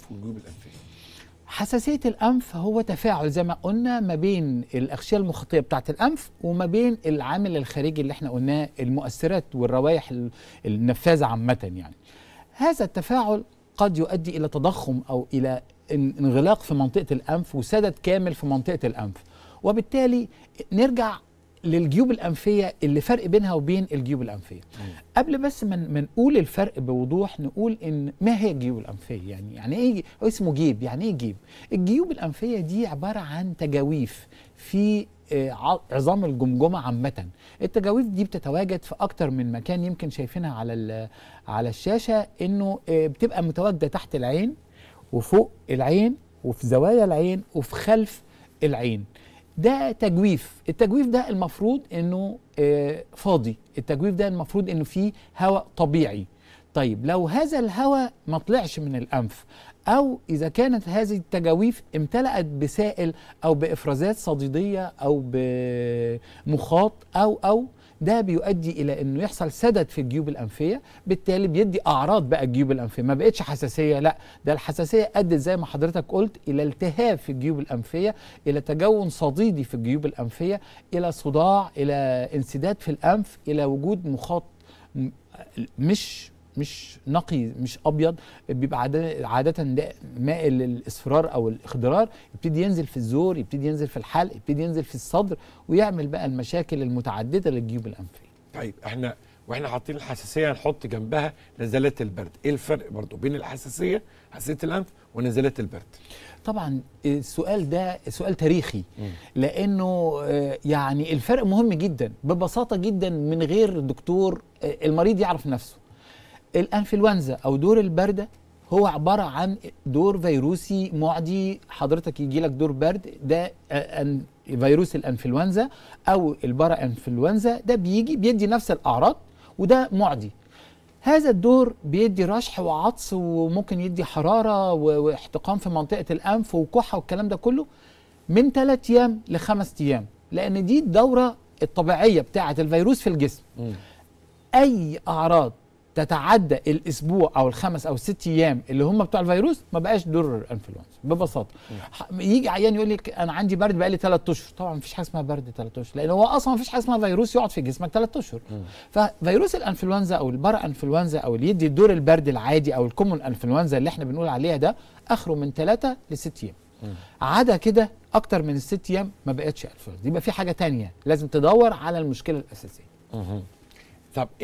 في وجوب الانفيه حساسيه الانف هو تفاعل زي ما قلنا ما بين الاغشيه المخاطيه بتاعه الانف وما بين العامل الخارجي اللي احنا قلناه المؤثرات والروائح النفاذه عامه يعني هذا التفاعل قد يؤدي الى تضخم او الى انغلاق في منطقه الانف وسدد كامل في منطقه الانف وبالتالي نرجع للجيوب الانفيه اللي فرق بينها وبين الجيوب الانفيه مم. قبل بس ما نقول الفرق بوضوح نقول ان ما هي الجيوب الانفيه يعني يعني ايه اسمه جيب يعني ايه جيب الجيوب الانفيه دي عباره عن تجاويف في آه، عظام الجمجمه عامه التجاويف دي بتتواجد في اكتر من مكان يمكن شايفينها على على الشاشه انه آه، بتبقى متواجده تحت العين وفوق العين وفي زوايا العين وفي خلف العين ده تجويف التجويف ده المفروض انه آه، فاضي التجويف ده المفروض انه فيه هواء طبيعي طيب لو هذا الهواء ما طلعش من الانف او اذا كانت هذه التجاويف امتلأت بسائل او بافرازات صديديه او بمخاط او او ده بيؤدي الى انه يحصل سدد في الجيوب الانفيه بالتالي بيدي اعراض بقى الجيوب الانفيه ما بقتش حساسيه لا ده الحساسيه ادت زي ما حضرتك قلت الى التهاب في الجيوب الانفيه الى تجون صديدي في الجيوب الانفيه الى صداع الى انسداد في الانف الى وجود مخاط مش مش نقي مش ابيض بيبقى عاده ده مائل الاصفرار او الاخضرار يبتدي ينزل في الزور يبتدي ينزل في الحلق يبتدي ينزل في الصدر ويعمل بقى المشاكل المتعدده للجيوب الانفيه طيب احنا واحنا حاطين الحساسيه هنحط جنبها نزلات البرد ايه الفرق برضو بين الحساسيه حساسيه الانف ونزلات البرد طبعا السؤال ده سؤال تاريخي لانه آه، يعني الفرق مهم جدا ببساطه جدا من غير دكتور آه، المريض يعرف نفسه الانفلونزا او دور البرده هو عباره عن دور فيروسي معدي حضرتك يجي لك دور برد ده فيروس الانفلونزا او البارا انفلونزا ده بيجي بيدي نفس الاعراض وده معدي هذا الدور بيدي رشح وعطس وممكن يدي حراره واحتقان في منطقه الانف وكحه والكلام ده كله من ثلاث ايام لخمس ايام لان دي الدوره الطبيعيه بتاعه الفيروس في الجسم م. اي اعراض تتعدى الاسبوع او الخمس او الست ايام اللي هم بتوع الفيروس ما بقاش دور انفلونزا ببساطه يجي عيان يقول لك انا عندي برد بقالي ثلاث اشهر طبعا ما فيش حاجه اسمها برد ثلاث اشهر لان هو اصلا ما فيش حاجه اسمها فيروس يقعد في جسمك ثلاث اشهر ففيروس الانفلونزا او البرا انفلونزا او اللي يدي دور البرد العادي او الكومون انفلونزا اللي احنا بنقول عليها ده اخره من ثلاثه لست ايام عدا كده اكتر من الست ايام ما بقتش انفلونزا يبقى في حاجه ثانيه لازم تدور على المشكله الاساسيه طب ايه